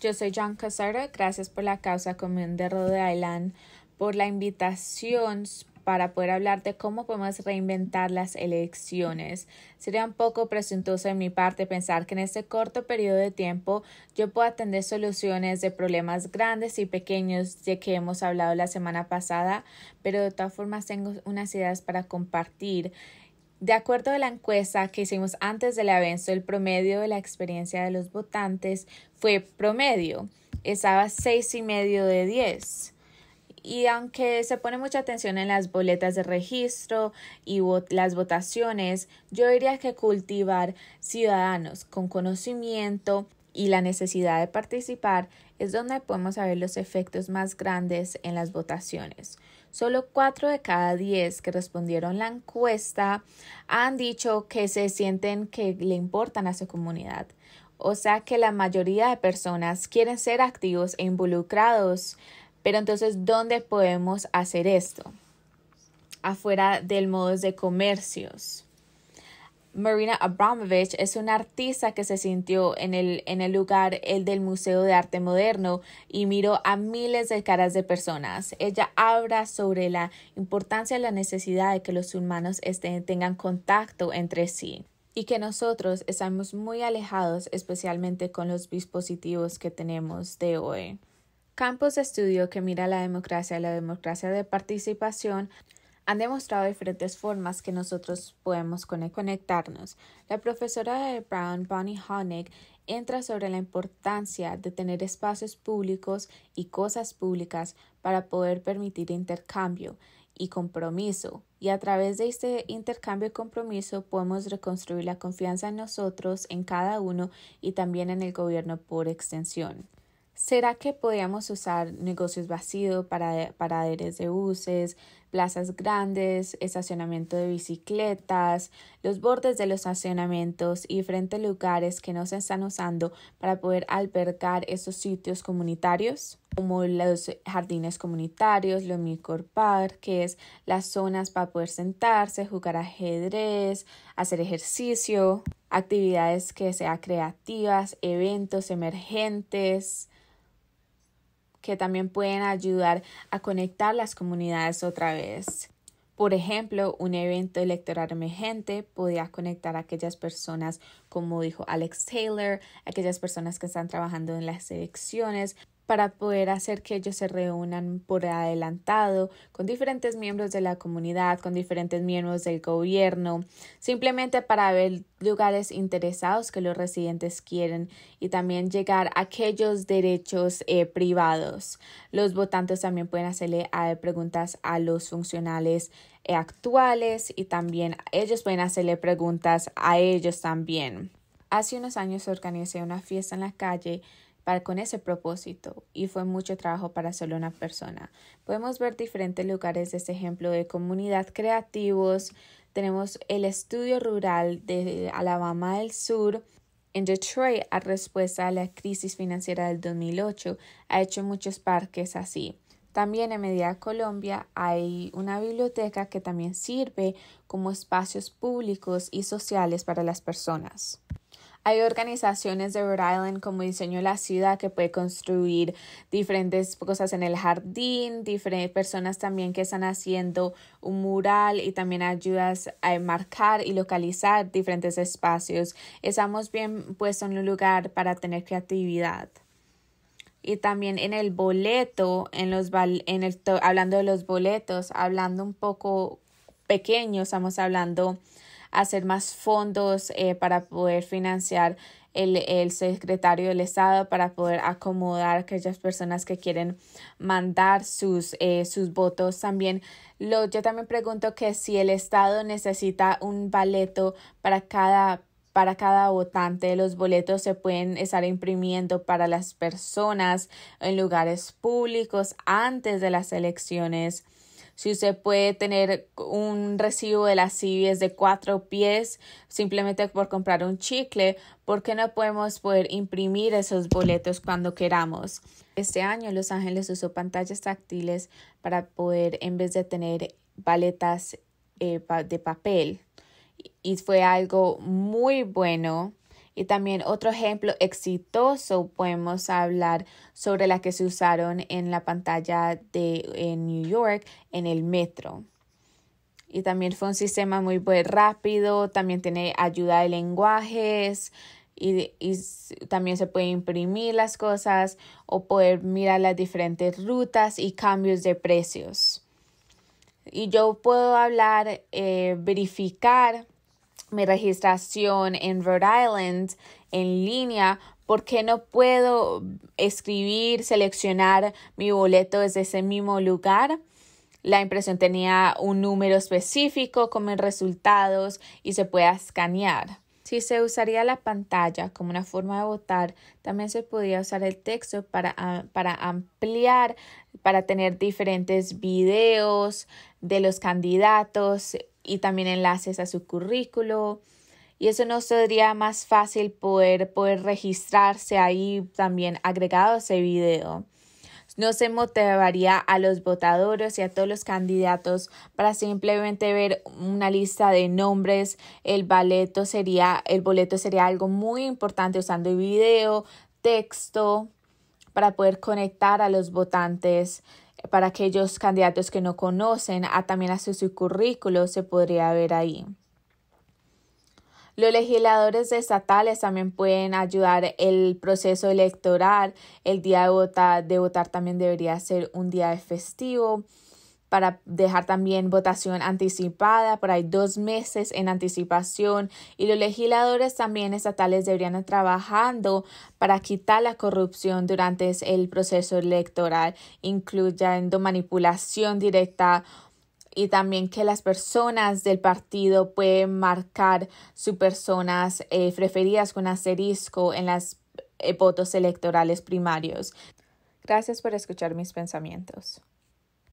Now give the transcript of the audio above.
Yo soy John Casaro, gracias por la causa común de Rhode Island, por la invitación para poder hablar de cómo podemos reinventar las elecciones. Sería un poco presuntuoso de mi parte pensar que en este corto periodo de tiempo yo puedo atender soluciones de problemas grandes y pequeños de que hemos hablado la semana pasada, pero de todas formas tengo unas ideas para compartir de acuerdo a la encuesta que hicimos antes del evento, el promedio de la experiencia de los votantes fue promedio, estaba seis y medio de diez. y aunque se pone mucha atención en las boletas de registro y las votaciones, yo diría que cultivar ciudadanos con conocimiento y la necesidad de participar es donde podemos ver los efectos más grandes en las votaciones. Solo 4 de cada 10 que respondieron la encuesta han dicho que se sienten que le importan a su comunidad. O sea que la mayoría de personas quieren ser activos e involucrados. Pero entonces, ¿dónde podemos hacer esto? Afuera del modo de comercios. Marina Abramovich es una artista que se sintió en el, lugar el del Museo de Arte Moderno y miró a miles de caras de personas. Ella habla sobre la importancia y la necesidad de que los humanos tengan contacto entre sí y que nosotros estamos muy alejados especialmente con los dispositivos que tenemos de hoy. Campos de estudio que mira la democracia y la democracia de participación han demostrado diferentes formas que nosotros podemos conectarnos. La profesora de Brown, Bonnie Honig, entra sobre la importancia de tener espacios públicos y cosas públicas para poder permitir intercambio y compromiso. Y a través de este intercambio y compromiso podemos reconstruir la confianza en nosotros, en cada uno y también en el gobierno por extensión. ¿Será que podríamos usar negocios vacíos, para, paraderos de buses, plazas grandes, estacionamiento de bicicletas, los bordes de los estacionamientos y frente lugares que no se están usando para poder albergar esos sitios comunitarios? como los jardines comunitarios, los microparques, las zonas para poder sentarse, jugar ajedrez, hacer ejercicio, actividades que sean creativas, eventos emergentes, que también pueden ayudar a conectar las comunidades otra vez. Por ejemplo, un evento electoral emergente podría conectar a aquellas personas, como dijo Alex Taylor, aquellas personas que están trabajando en las elecciones, para poder hacer que ellos se reúnan por adelantado con diferentes miembros de la comunidad, con diferentes miembros del gobierno, simplemente para ver lugares interesados que los residentes quieren y también llegar a aquellos derechos eh, privados. Los votantes también pueden hacerle eh, preguntas a los funcionales eh, actuales y también ellos pueden hacerle preguntas a ellos también. Hace unos años organizé una fiesta en la calle con ese propósito y fue mucho trabajo para solo una persona. Podemos ver diferentes lugares de ese ejemplo de comunidad creativos. Tenemos el estudio rural de Alabama del Sur, en Detroit, a respuesta a la crisis financiera del 2008, ha hecho muchos parques así. También en Media Colombia, hay una biblioteca que también sirve como espacios públicos y sociales para las personas. Hay organizaciones de Rhode Island como Diseño la Ciudad que puede construir diferentes cosas en el jardín, diferentes personas también que están haciendo un mural y también ayudas a marcar y localizar diferentes espacios. Estamos bien puestos en un lugar para tener creatividad y también en el boleto, en los en el hablando de los boletos, hablando un poco pequeño, estamos hablando hacer más fondos eh, para poder financiar el, secretario del Estado para poder acomodar a aquellas personas que quieren mandar sus, eh, sus votos también. Lo, yo también pregunto que si el Estado necesita un baleto para cada para cada votante. Los boletos se pueden estar imprimiendo para las personas en lugares públicos antes de las elecciones si usted puede tener un recibo de las es de cuatro pies simplemente por comprar un chicle, ¿por qué no podemos poder imprimir esos boletos cuando queramos? Este año Los Ángeles usó pantallas táctiles para poder, en vez de tener paletas eh, de papel, y fue algo muy bueno y también otro ejemplo exitoso podemos hablar sobre la que se usaron en la pantalla de en New York en el metro. Y también fue un sistema muy rápido, también tiene ayuda de lenguajes, y, también se puede imprimir las cosas o poder mirar las diferentes rutas y cambios de precios. Y yo puedo hablar, eh, verificar mi registración en Rhode Island en línea, porque no puedo escribir, seleccionar mi boleto desde ese mismo lugar? La impresión tenía un número específico con mis resultados y se puede escanear. Si se usaría la pantalla como una forma de votar, también se podía usar el texto para, ah, para ampliar, para tener diferentes videos de los candidatos y también enlaces a su currículo. Y eso nos sería más fácil poder, poder registrarse ahí también agregado ese video. No se motivaría a los votadores y a todos los candidatos para simplemente ver una lista de nombres. El boleto sería, el boleto sería algo muy importante usando video, texto, para poder conectar a los votantes para aquellos candidatos que no conocen, a ah, también a su currículo se podría ver ahí. Los legisladores estatales también pueden ayudar el proceso electoral. El día de de votar también debería ser un día festivo para dejar también votación anticipada, por ahí dos meses en anticipación y los legisladores también estatales deberían estar trabajando para quitar la corrupción durante el proceso electoral, incluyendo manipulación directa y también que las personas del partido pueden marcar sus personas eh, preferidas con asterisco en las eh, votos electorales primarios. Gracias por escuchar mis pensamientos.